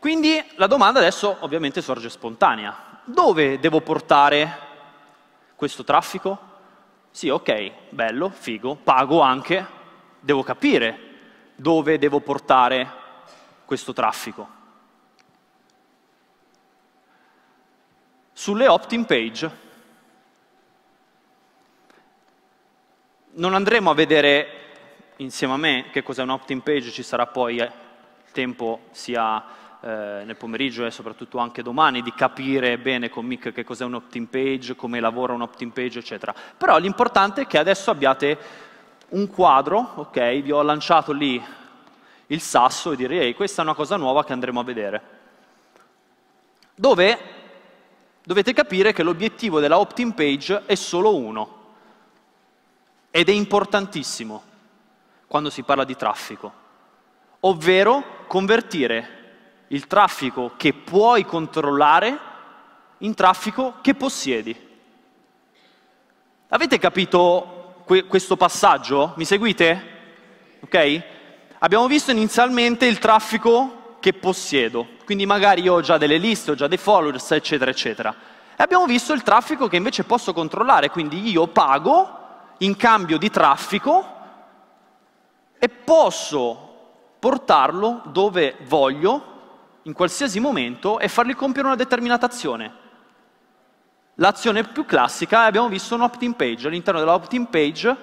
Quindi la domanda adesso ovviamente sorge spontanea. Dove devo portare questo traffico? Sì, ok, bello, figo, pago anche, devo capire dove devo portare questo traffico. Sulle opt-in page. Non andremo a vedere insieme a me che cos'è un opt-in page, ci sarà poi eh, tempo sia eh, nel pomeriggio e soprattutto anche domani di capire bene con Mick che cos'è un opt-in page, come lavora un opt-in page, eccetera. Però l'importante è che adesso abbiate un quadro, ok? Vi ho lanciato lì il sasso e dire, ehi, questa è una cosa nuova che andremo a vedere. Dove dovete capire che l'obiettivo della opt-in page è solo uno. Ed è importantissimo quando si parla di traffico. Ovvero convertire il traffico che puoi controllare in traffico che possiedi. Avete capito que- questo passaggio? Mi seguite? Ok? Abbiamo visto inizialmente il traffico che possiedo, quindi magari io ho già delle liste, ho già dei followers, eccetera, eccetera. E abbiamo visto il traffico che invece posso controllare, quindi io pago in cambio di traffico e posso portarlo dove voglio in qualsiasi momento e fargli compiere una determinata azione. L'azione più classica, abbiamo visto un opt-in page. All'interno dell'opt-in page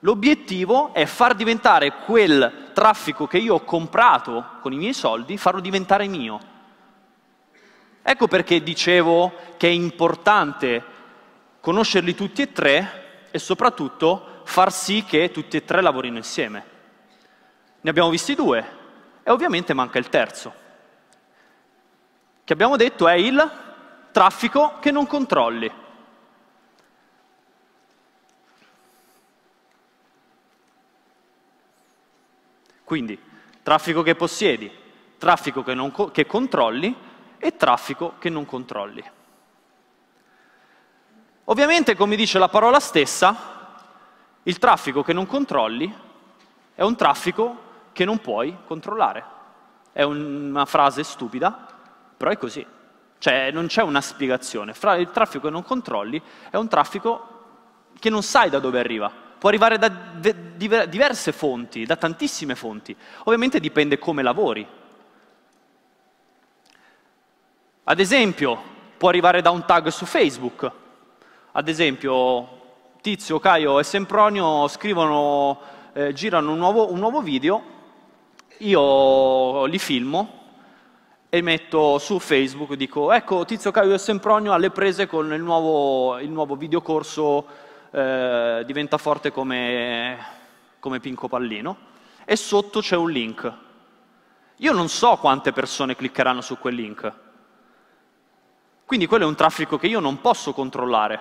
l'obiettivo è far diventare quel traffico che io ho comprato con i miei soldi, farlo diventare mio. Ecco perché dicevo che è importante conoscerli tutti e tre e soprattutto far sì che tutti e tre lavorino insieme. Ne abbiamo visti due e ovviamente manca il terzo che abbiamo detto è il traffico che non controlli. Quindi traffico che possiedi, traffico che, co che, controlli e traffico che non controlli. Ovviamente, come dice la parola stessa, il traffico che non controlli è un traffico che non puoi controllare. È una frase stupida, però è così. Cioè non c'è una spiegazione. Fra il traffico che non controlli è un traffico che non sai da dove arriva. Può arrivare da diverse fonti, da tantissime fonti. Ovviamente dipende come lavori. Ad esempio, può arrivare da un tag su Facebook. Ad esempio, Tizio, Caio e Sempronio scrivono, eh, girano un nuovo, un nuovo video, io li filmo, e metto su Facebook, dico ecco Tizio Caio e Sempronio alle prese con il nuovo, il nuovo videocorso eh, Diventa forte come, come Pinco Pallino e sotto c'è un link. Io non so quante persone cliccheranno su quel link. Quindi quello è un traffico che io non posso controllare,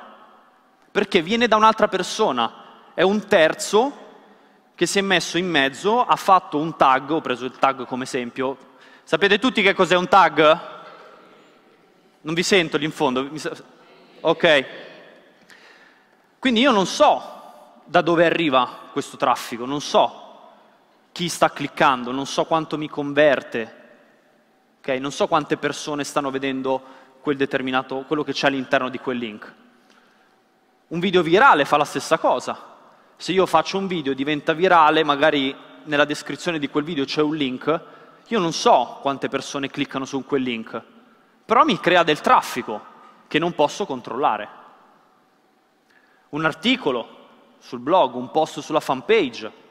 perché viene da un'altra persona, è un terzo che si è messo in mezzo, ha fatto un tag, ho preso il tag come esempio, Sapete tutti che cos'è un tag? Non vi sento lì in fondo. Ok. Quindi io non so da dove arriva questo traffico, non so chi sta cliccando, non so quanto mi converte, okay? non so quante persone stanno vedendo quel determinato, quello che c'è all'interno di quel link. Un video virale fa la stessa cosa. Se io faccio un video, e diventa virale, magari nella descrizione di quel video c'è un link, io non so quante persone cliccano su quel link, però mi crea del traffico che non posso controllare. Un articolo sul blog, un post sulla fanpage.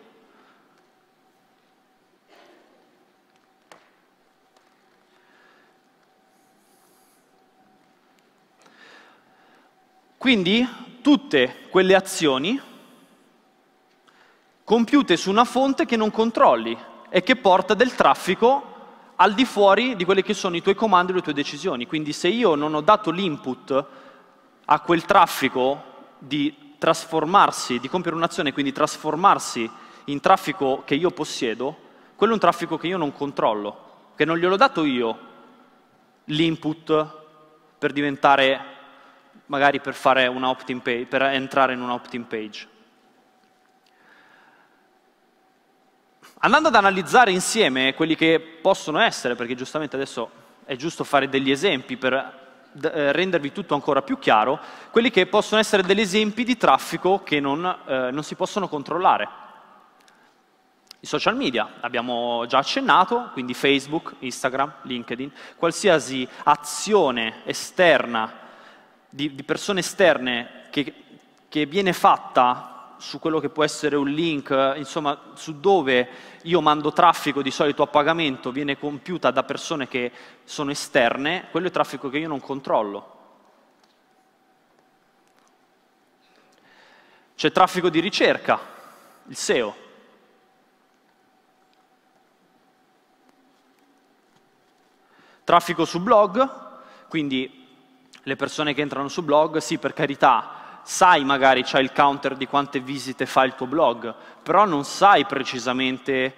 Quindi tutte quelle azioni compiute su una fonte che non controlli, e che porta del traffico al di fuori di quelli che sono i tuoi comandi e le tue decisioni. Quindi se io non ho dato l'input a quel traffico di trasformarsi, di compiere un'azione, quindi trasformarsi in traffico che io possiedo, quello è un traffico che io non controllo, che non gliel'ho dato io l'input per diventare, magari per fare una opt-in page, per entrare in una opt-in page. Andando ad analizzare insieme quelli che possono essere, perché giustamente adesso è giusto fare degli esempi per eh, rendervi tutto ancora più chiaro, quelli che possono essere degli esempi di traffico che non, eh, non si possono controllare. I social media, abbiamo già accennato, quindi Facebook, Instagram, LinkedIn, qualsiasi azione esterna di, di persone esterne che, che viene fatta su quello che può essere un link, insomma, su dove io mando traffico di solito a pagamento viene compiuta da persone che sono esterne, quello è traffico che io non controllo. C'è traffico di ricerca, il SEO. Traffico su blog, quindi le persone che entrano su blog, sì, per carità, sai magari, c'è il counter di quante visite fa il tuo blog, però non sai precisamente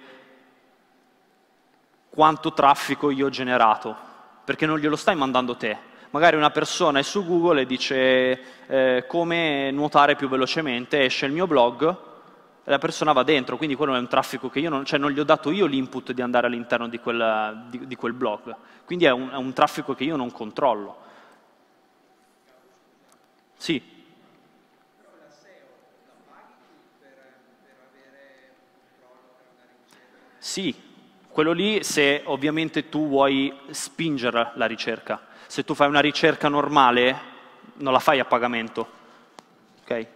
quanto traffico io ho generato, perché non glielo stai mandando te. Magari una persona è su Google e dice eh, come nuotare più velocemente, esce il mio blog, e la persona va dentro, quindi quello è un traffico che io non, cioè non gli ho dato io l'input di andare all'interno di, quella, di, di quel blog, quindi è un, è un traffico che io non controllo. Sì. Sì, quello lì se ovviamente tu vuoi spingere la ricerca. Se tu fai una ricerca normale non la fai a pagamento. Okay?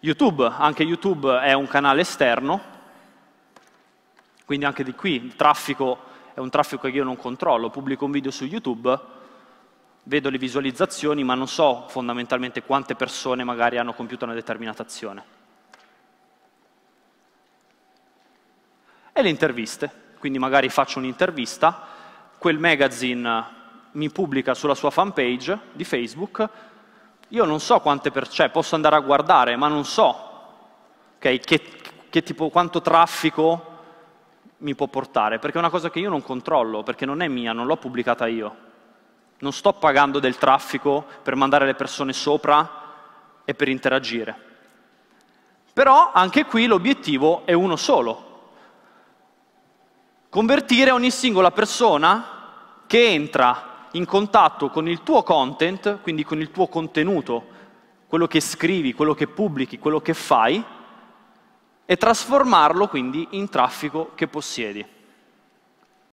YouTube, anche YouTube è un canale esterno, quindi anche di qui il traffico è un traffico che io non controllo, pubblico un video su YouTube, vedo le visualizzazioni, ma non so fondamentalmente quante persone magari hanno compiuto una determinata azione. e le interviste. Quindi magari faccio un'intervista, quel magazine mi pubblica sulla sua fanpage di Facebook, io non so quante per c'è, cioè, posso andare a guardare, ma non so okay, che, che tipo, quanto traffico mi può portare, perché è una cosa che io non controllo, perché non è mia, non l'ho pubblicata io. Non sto pagando del traffico per mandare le persone sopra e per interagire. Però anche qui l'obiettivo è uno solo, Convertire ogni singola persona che entra in contatto con il tuo content, quindi con il tuo contenuto, quello che scrivi, quello che pubblichi, quello che fai, e trasformarlo quindi in traffico che possiedi.